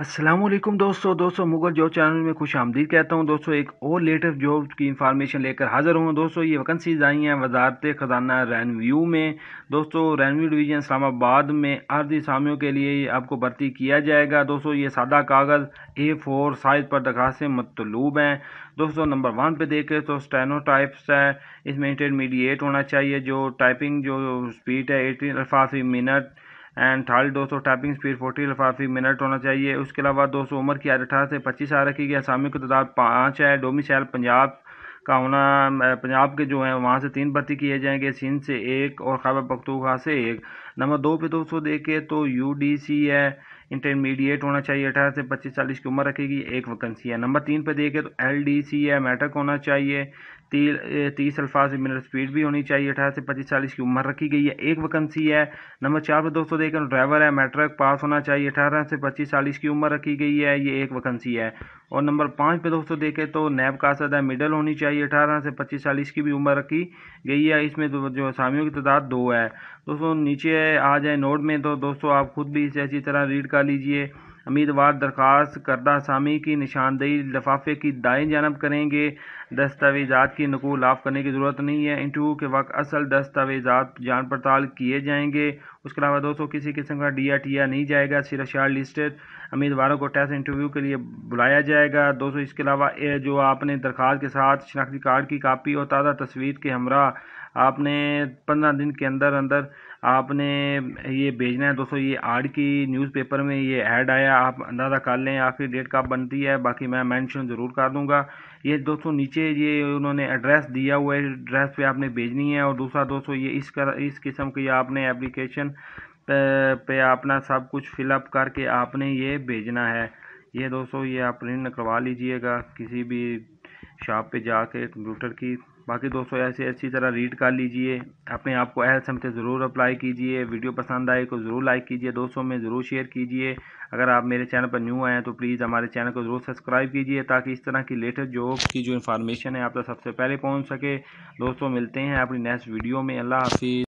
असलम दोस्तों दोस्तों Mughal job channel में खुश आमदीद कहता हूं दोस्तों एक और लेटेस्ट जॉब की इंफॉर्मेशन लेकर हाज़िर हूं दोस्तों ये वैकेंसीज आई हैं वजारत ख़जाना रैनव्यू में दोस्तों रैनव्यू डिवीज़न इस्लामाबाद में अर्जी सामियों के लिए आपको भर्ती किया जाएगा दोस्तों ये सादा कागज़ ए फोर साइज़ पर दरखास्तें मतलूब हैं दोस्तों नंबर वन पर देखें तो स्टेनो टाइप्स है इसमें इंटरमीडिएट होना चाहिए जो टाइपिंग जो स्पीड है एटीन अल्फाफी मिनट एंड दो सौ टैपिंग स्पीड फोर्टी लफाफी मिनट होना चाहिए उसके अलावा दो सौ उम्र की अठारह से पच्चीस आ रखी गई आसामी की तादाद पाँच है डोमिसाइल पंजाब का होना पंजाब के जो है वहाँ से तीन भर्ती किए जाएंगे सिंध से एक और खैबर पखतूखा से एक नंबर दो पे सौ देखे तो यू डी सी है इंटरमीडिएट होना चाहिए अठारह से पच्चीस चालीस की उम्र रखेगी एक वैकेंसी है नंबर तीन पे देखे तो एल डी सी है मैट्रिक होना चाहिए ती, तीस अल्फाज में मिनट स्पीड भी होनी चाहिए अठारह से पच्चीस चालीस की उम्र रखी गई है एक वैकेंसी है नंबर चार पर दोस्तों देखें ड्राइवर है मैट्रिक पास होना चाहिए अठारह से पच्चीस चालीस की उम्र रखी गई है ये एक वैकेंसी है और नंबर पाँच पे दोस्तों देखें तो नैब कासद है मिडल होनी चाहिए अठारह से पच्चीस चालीस की भी उम्र रखी गई है इसमें जो असामियों की तादाद दो है दोस्तों नीचे आ जाए नोट में तो दोस्तों आप खुद भी इसे अच्छी तरह रीड कर लीजिए उम्मीदवार दरख्वास्त करदा सामी की निशानदेही लफाफे की दाएँ जानब करेंगे दस्तावेजात की नकूल आप करने की ज़रूरत नहीं है इंटरव्यू के वक्त असल दस्तावेजात जान पड़ताल किए जाएंगे उसके अलावा दोस्तों किसी किस्म का डी आर नहीं जाएगा सिर्फ शार्ट लिस्टेड उम्मीदवारों को टेस्ट इंटरव्यू के लिए बुलाया जाएगा दोस्तों इसके अलावा जो आपने दरख्वास्त के साथ शनाख्ती कार्ड की कापी और ताज़ा तस्वीर के हमरा आपने पंद्रह दिन के अंदर अंदर आपने ये भेजना है दोस्तों ये आड की न्यूज़पेपर में ये ऐड आया आप अंदाज़ा कर लें आखिरी डेट कब बनती है बाकी मैं मेंशन ज़रूर कर दूंगा ये दोस्तों नीचे ये उन्होंने एड्रेस दिया हुआ है एड्रेस पे आपने भेजनी है और दूसरा दोस्तों ये इस कर इस किस्म की आपने एप्लीकेशन पे अपना सब कुछ फिलअप करके आपने ये भेजना है ये दोस्तों ये आप प्रिंट करवा लीजिएगा किसी भी शॉप पे जाके कंप्यूटर की बाकी दोस्तों ऐसे अच्छी तरह रीड कर लीजिए अपने आप को अहल समझे ज़रूर अप्लाई कीजिए वीडियो पसंद आए तो ज़रूर लाइक कीजिए दोस्तों में ज़रूर शेयर कीजिए अगर आप मेरे चैनल पर न्यू आए तो प्लीज़ हमारे चैनल को ज़रूर सब्सक्राइब कीजिए ताकि इस तरह की लेटेस्ट जॉब की जो इन्फॉर्मेशन है आप तक सबसे पहले पहुँच सके दोस्तों मिलते हैं अपनी नेक्स्ट वीडियो में अल्लाह हाफिज़